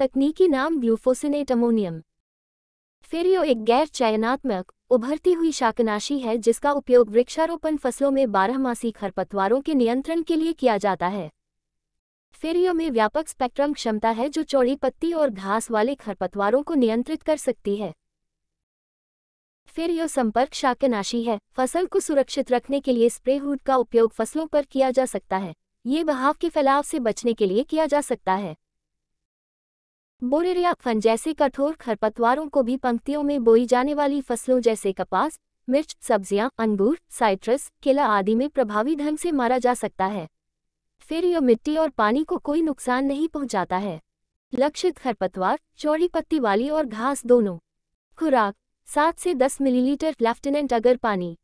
तकनीकी नाम ग्लूफोसिनेट अमोनियम फेरियो एक गैर चयनात्मक उभरती हुई शाकनाशी है जिसका उपयोग वृक्षारोपण फसलों में बारहमासी खरपतवारों के नियंत्रण के लिए किया जाता है फेरियो में व्यापक स्पेक्ट्रम क्षमता है जो चौड़ी पत्ती और घास वाले खरपतवारों को नियंत्रित कर सकती है फेरियो संपर्क शाकनाशी है फसल को सुरक्षित रखने के लिए स्प्रे हुड का उपयोग फसलों पर किया जा सकता है ये बहाव के फैलाव से बचने के लिए किया जा सकता है बोरेरिया फन जैसे कठोर खरपतवारों को भी पंक्तियों में बोई जाने वाली फसलों जैसे कपास मिर्च सब्जियां, अंगूर साइट्रस केला आदि में प्रभावी ढंग से मारा जा सकता है फिर यह मिट्टी और पानी को कोई नुकसान नहीं पहुंचाता है लक्षित खरपतवार चौड़ी पत्ती वाली और घास दोनों खुराक सात से दस मिलीलीटर लेफ्टिनेंट अगर पानी